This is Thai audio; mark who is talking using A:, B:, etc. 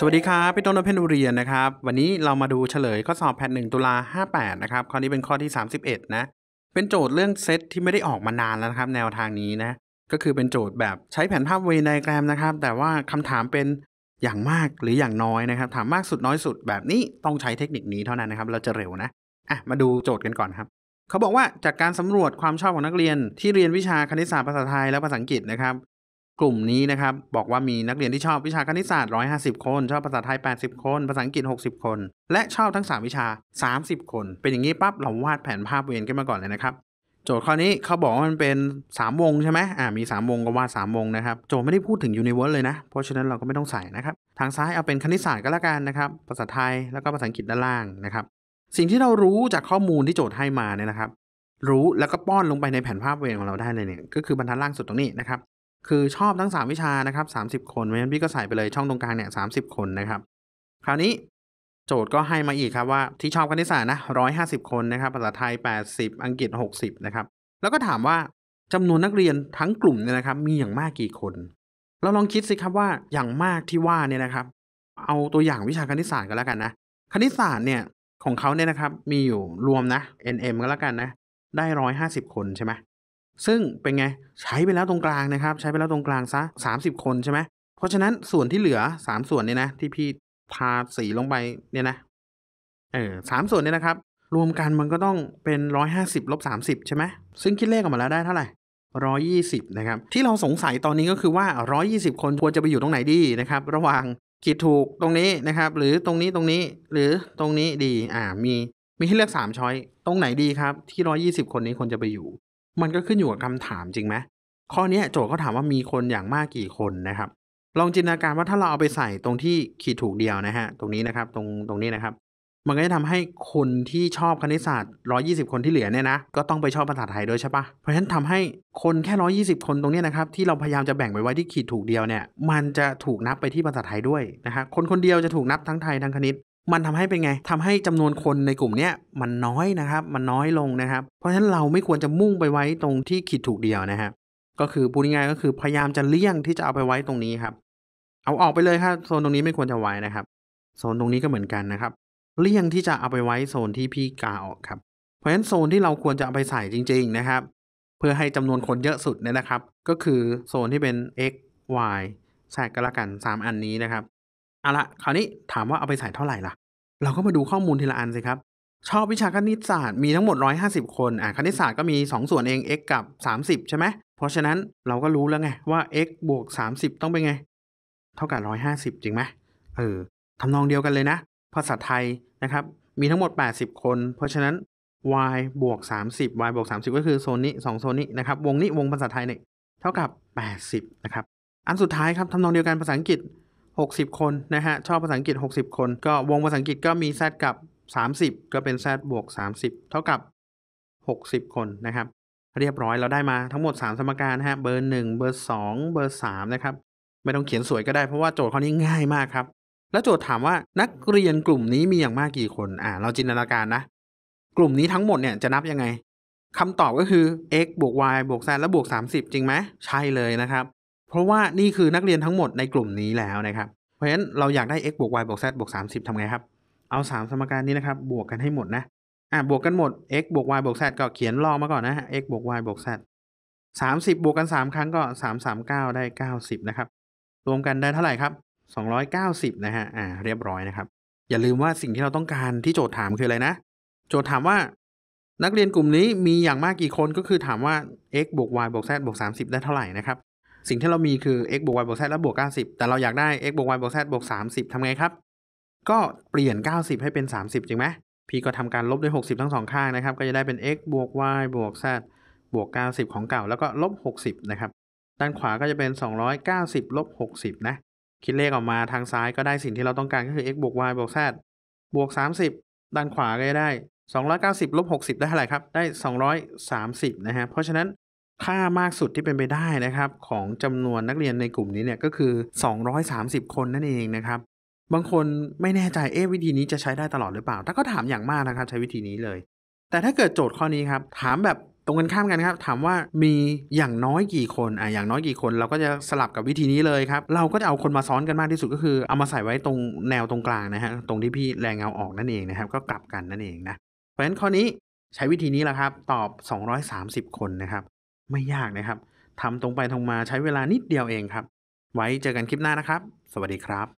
A: สวัสดีครับ พี่ต้นเพนุเรียนนะครับวันนี้เรามาดูเฉลยข้อสอบแผ่นหนึ่งตุลาห้าแปดนะครับข้อนี้เป็นข้อที่สามิบเอ็ดนะ เป็นโจทย์เรื่องเซตที่ไม่ได้ออกมานานแล้วนะครับ แนวทางนี้นะก็คือเป็นโจทย์แบบใช้แผนภาพเวนไดแกรมนะครับ แต่ว่าคำถามเป็นอย่างมากหรืออย่างน้อยนะครับ ถามมากสุดน้อยสุดแบบนี้ต้องใช้เทคนิคนี้เท่านั้นนะครับเราจะเร็วนะอ่ะมาดูโจทย์กันก่อนครับ เขาบอกว่าจากการสำรวจความชอบของนักเรียนที่เรียนวิชาคณิตศาสตร์ภาษาไทยและภาษาอังกฤษนะครับกลุ่มนี้นะครับ บอกว่ามีนักเรียนที่ชอบวิชาคณิตศาสตร์ 150 คน ชอบภาษาไทย 80 คน ภาษาอังกฤษ 60 คน และชอบทั้ง 3 วิชา 30 คน เป็นอย่างนี้ปั๊บเราวาดแผนภาพเวรขก้นมาก่อนเลยนะครับ โจทย์ข้อนี้เขาบอกว่ามันเป็น 3 วงใช่ไหมอ่ามี 3 วงก็วาด 3 วงนะครับ โจทย์ไม่ได้พูดถึงยูนิเวิร์สเลยนะ เพราะฉะนั้นเราก็ไม่ต้องใส่นะครับทางซ้ายเอาเป็นคณิตศาสตร์ก็แล้วกันนะครับ ภาษาไทยแล้วก็ภาษาอังกฤษด้านล่างนะครับ สิ่งที่เรารู้จากข้อมูลที่โจทย์ให้มาเนี่ยนะครับ รู้แล้วก็ป้อนลงไปในแผนภาพเวรของเราได้เลยเนี่ยก็คือบรรทัดล่างสุดตรงนี้นะครับคือชอบทั้ง 3 วิชานะครับ30 คนเพราะฉะนั้นพี่ก็ใส่ไปเลยช่องตรงกลางเนี่ยสาคนนะครับ คราวนี้โจทย์ก็ให้มาอีกครับว่าที่ชอบคณิตศาสตร์นะร้0อยหาสิบคนนะครับภาษาไทยแปดสิบอังกฤษหกสิบนะครับแล้วก็ถามว่าจำนวนนักเรียนทั้งกลุ่มเนี่ยนะครับ มีอย่างมากกี่คน เราลองคิดสิครับว่าอย่างมากที่ว่าเนี่ยนะครับ เอาตัวอย่างวิชาคณิตศาสตร์กันแล้วกันนะคณิตศาสตร์เนี่ยของเขาเนี่ยนะครับมีอยู่รวมนะ NM ก็แล้วกันนะได้ร้0อยหาสิบคนใช่ไหมซึ่งเป็นไงใช้ไปแล้วตรงกลางนะครับ ใช้ไปแล้วตรงกลางซะ30คนใช่ไหมเพราะฉะนั้นส่วนที่เหลือ3ส่วนเนี่ยนะ ที่พี่ทาสีลงไปเนี่ยนะเออสามส่วนเนี่ยนะครับ รวมกันมันก็ต้องเป็นร้0อยหาสิบลบสามสิบใช่ไหมซึ่งคิดเลขออกมาแล้วได้เท่าไหร่ร้อยี่สิบนะครับ ที่เราสงสัยตอนนี้ก็คือว่าร้อยี่สิบคนควรจะไปอยู่ตรงไหนดีนะครับ ระหว่างขีดถูกตรงนี้นะครับ หรือตรงนี้ตรงนี้หรือตรงนี้ดีอ่ามีมีให้เลือกสามช้อยตรงไหนดีครับที่ร้อยี่สิบคนนี้ควรจะไปอยู่มันก็ขึ้นอยู่กับคำถามจริงไหมข้อนี้โจทย์เขาถามว่ามีคนอย่างมากกี่คนนะครับ ลองจินตนาการว่าถ้าเราเอาไปใส่ตรงที่ขีดถูกเดียวนะฮะ ตรงนี้นะครับ ตรง ตรงนี้นะครับ มันก็จะทำให้คนที่ชอบคณิตศาสตร์ 120 คนที่เหลือเนี่ยนะ ก็ต้องไปชอบภาษาไทยด้วยใช่ปะเพราะฉะนั้นทำให้คนแค่ 120 คนตรงนี้นะครับ ที่เราพยายามจะแบ่งไปไว้ที่ขีดถูกเดียวเนี่ย มันจะถูกนับไปที่ภาษาไทยด้วยนะฮะคนคนเดียวจะถูกนับทั้งไทยทั้งคณิตมันทำให้เป็นไง ทำให้จำนวนคนในกลุ่มเนี้ยมันน้อยนะครับ มันน้อยลงนะครับ เพราะฉะนั้นเราไม่ควรจะมุ่งไปไว้ตรงที่ขีดถูกเดียวนะครับ ก็คือพูดง่ายก็คือพยายามจะเลี่ยงที่จะเอาไปไว้ตรงนี้ครับ เอาออกไปเลยครับโซนตรงนี้ไม่ควรจะไว้นะครับ โซนตรงนี้ก็เหมือนกันนะครับ เลี่ยงที่จะเอาไปไว้โซนที่พี่กาออกครับ เพราะฉะนั้นโซนที่เราควรจะเอาไปใส่จริงๆนะครับ เพื่อให้จำนวนคนเยอะสุดเนี่ยนะครับ ก็คือโซนที่เป็น x y แรกันละกัน 3 อันนี้นะครับเาละคราวนี้ถามว่าเอาไปใส่เท่าไหร่ล่ะ เราก็มาดูข้อมูลทีละอันสิครับ ชอบวิชาคณิตศาสตร์มีทั้งหมด 150 คนอ่ะคณิตศาสตร์ก็มี 2 ส่วนเอง x กับ 30 ใช่ไหมเพราะฉะนั้นเราก็รู้แล้วไง ว่า x บวก 30 ต้องเป็นไง เท่ากับ 150 จริงไหมเออ ทำนองเดียวกันเลยนะ ภาษาไทยนะครับ มีทั้งหมด 80 คน เพราะฉะนั้น y บวก30 y บวก30 ก็คือโซนนี้2โซนนี้นะครับวงนี้วงภาษาไทยเนี่ยเท่ากับ 80นะครับอันสุดท้ายครับทำนองเดียวกันภาษาอังกฤษ60 คนนะฮะชอบภาษาอังกฤษ 60 คนก็วงภาษาอังกฤษก็มี Z กับ 30 ก็เป็น Z บวก30เท่ากับ60 คนนะครับเรียบร้อยเราได้มาทั้งหมด 3 สมการนะฮะเบอร์1เบอร์ 2 เบอร์ 3 นะครับ ไม่ต้องเขียนสวยก็ได้เพราะว่าโจทย์ข้อนี้ง่ายมากครับแล้วโจทย์ถามว่านักเรียนกลุ่มนี้มีอย่างมากกี่คนอ่าเราจินตนาการนะ กลุ่มนี้ทั้งหมดเนี่ยจะนับยังไงคำตอบก็คือ x บวก y บวก z แล้วบวก30 จริงไหมใช่เลยนะครับเพราะว่านี่คือนักเรียนทั้งหมดในกลุ่มนี้แล้วนะครับ เพราะฉะนั้นเราอยากได้ x บวก y บวก z บวก30ทำไงครับเอา 3 สมการนี้นะครับ บวกกันให้หมดนะ อ่ะบวกกันหมด x บวก y บวก z ก็เขียนลองมาก่อนนะ x บวก y บวก z 30 บวกกัน 3 ครั้งก็ 3 3 9 ได้ 90 นะครับรวมกันได้เท่าไหร่ครับ 290 นะฮะอ่าเรียบร้อยนะครับ อย่าลืมว่าสิ่งที่เราต้องการที่โจทย์ถามคืออะไรนะโจทย์ถามว่า นักเรียนกลุ่มนี้มีอย่างมากกี่คนก็คือถามว่า x บวก y บวก z บวก 30 ได้เท่าไหร่นะครับสิ่งที่เรามีคือ x บวก y บวก z แล้วบวก90 แต่เราอยากได้ x บวก y บวก z บวก30 ทำไงครับ ก็เปลี่ยน 90 ให้เป็น 30 จริงไหมพ่ก็ทำการลบด้วย 60 ทั้งสองข้างนะครับ ก็จะได้เป็น x บวก y บวก z บวก90 ของเก่า แล้วก็ลบ 60 นะครับ ด้านขวาก็จะเป็น 290 ลบ 60 นะ คิดเลขออกมาทางซ้ายก็ได้สิ่งที่เราต้องการก็คือ x บวก y บวก z บวก 30 ด้านขวาก็จะได้ 290 ลบ 60 ได้เท่าไหร่ครับ ได้ 230 นะฮะ เพราะฉะนั้นค่ามากสุดที่เป็นไปได้นะครับ ของจำนวนนักเรียนในกลุ่มนี้เนี่ยก็คือ 230 คนนั่นเองนะครับ บางคนไม่แน่ใจเอ๊ะวิธีนี้จะใช้ได้ตลอดหรือเปล่าแต่ก็ถามอย่างมากนะครับ ใช้วิธีนี้เลย แต่ถ้าเกิดโจทย์ข้อนี้ครับ ถามแบบตรงกันข้ามกันครับ ถามว่ามีอย่างน้อยกี่คนอ่ะอย่างน้อยกี่คนเราก็จะสลับกับวิธีนี้เลยครับเราก็จะเอาคนมาซ้อนกันมากที่สุดก็คือเอามาใส่ไว้ตรงแนวตรงกลางนะฮะตรงที่พี่แรงเงาออกนั่นเองนะครับ ก็กลับกันนั่นเองนะเพราะฉะนั้นข้อนี้ใช้วิธีนี้แหละครับ ตอบ 230 คนนะครับไม่ยากนะครับ ทำตรงไปตรงมาใช้เวลานิดเดียวเองครับ ไว้เจอกันคลิปหน้านะครับ สวัสดีครับ